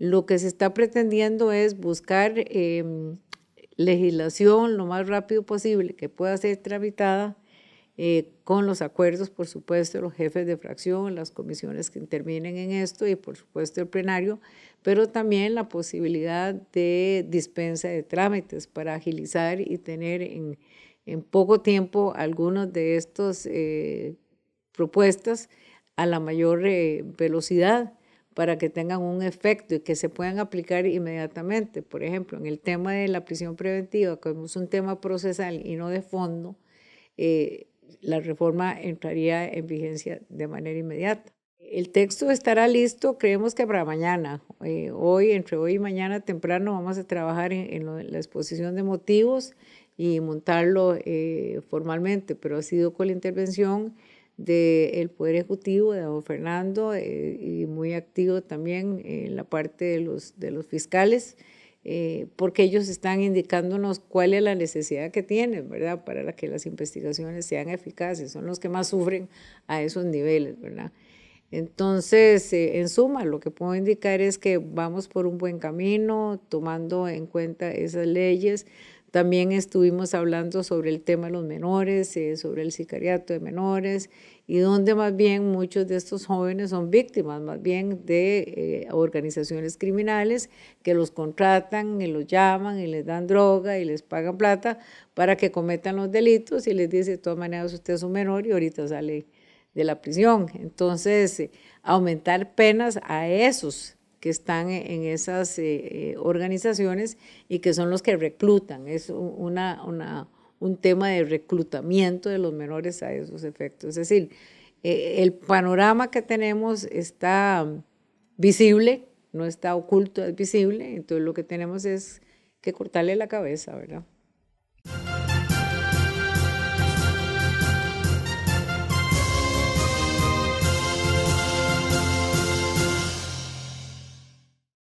Lo que se está pretendiendo es buscar em, legislación lo más rápido posible que pueda ser tramitada eh, con los acuerdos, por supuesto, los jefes de fracción, las comisiones que intervienen en esto y, por supuesto, el plenario, pero también la posibilidad de dispensa de trámites para agilizar y tener en, poco tiempo algunas de estas eh, propuestas a la mayor eh, velocidad para que tengan un efecto y que se puedan aplicar inmediatamente. Por ejemplo, en el tema de la prisión preventiva, que es un tema procesal y no de fondo, eh, la reforma entraría en vigencia de manera inmediata. El texto estará listo, creemos que para mañana. Eh, hoy, entre hoy y mañana temprano, vamos a trabajar en, la exposición de motivos y montarlo eh, formalmente, pero ha sido con la intervención del Poder Ejecutivo de don Fernando eh, y muy activo también en la parte de los, de los fiscales, eh, porque ellos están indicándonos cuál es la necesidad que tienen, ¿verdad? Para que las investigaciones sean eficaces, son los que más sufren a esos niveles, ¿verdad? Entonces, eh, en suma, lo que puedo indicar es que vamos por un buen camino, tomando en cuenta esas leyes. También estuvimos hablando sobre el tema de los menores, eh, sobre el sicariato de menores y donde más bien muchos de estos jóvenes son víctimas más bien de eh, organizaciones criminales que los contratan y los llaman y les dan droga y les pagan plata para que cometan los delitos y les dice de todas maneras usted es un menor y ahorita sale de la prisión. Entonces, eh, aumentar penas a esos que están e, en esas eh, eh, organizaciones y que son los que reclutan. Es una, un tema de reclutamiento de los menores a esos efectos. Es decir, el panorama que tenemos está visible, no está oculto, es visible. Entonces lo que tenemos es que cortarle la cabeza, ¿verdad?